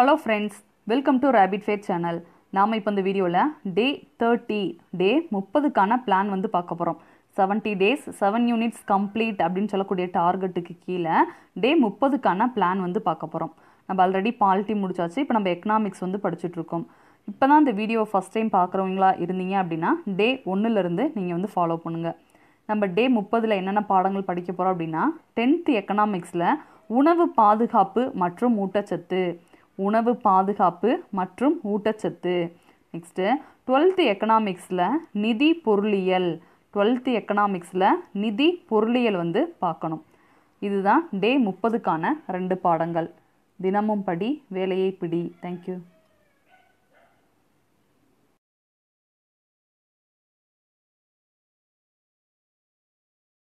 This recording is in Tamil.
hello friends welcome to rapid fat channel நாம் இப்போ இந்த வீடியோவில் டே தேர்ட்டி டே முப்பதுக்கான பிளான் வந்து பார்க்க போகிறோம் seventy days seven units complete அப்படின்னு சொல்லக்கூடிய டார்கெட்டுக்கு கீழே டே முப்பதுக்கான பிளான் வந்து பார்க்க போகிறோம் நம்ம ஆல்ரெடி பாலிட்டி முடிச்சாச்சு இப்போ நம்ம எக்கனாமிக்ஸ் வந்து படிச்சுட்ருக்கோம் இப்போ தான் இந்த வீடியோ ஃபஸ்ட் டைம் பார்க்குறவங்களா இருந்தீங்க அப்படின்னா டே ஒன்றுலேருந்து நீங்கள் வந்து ஃபாலோ பண்ணுங்கள் நம்ம டே முப்பதில் என்னென்ன பாடங்கள் படிக்க போகிறோம் அப்படின்னா டென்த்து எக்கனாமிக்ஸில் உணவு பாதுகாப்பு மற்றும் ஊட்டச்சத்து உணவு பாதுகாப்பு மற்றும் ஊட்டச்சத்து நெக்ஸ்ட்டு டுவெல்த்து எக்கனாமிக்ஸில் நிதி பொருளியல் டுவெல்த்து எக்கனாமிக்ஸில் நிதி பொருளியல் வந்து பார்க்கணும் இதுதான் டே முப்பதுக்கான ரெண்டு பாடங்கள் தினமும் படி வேலையை பிடி தேங்க்யூ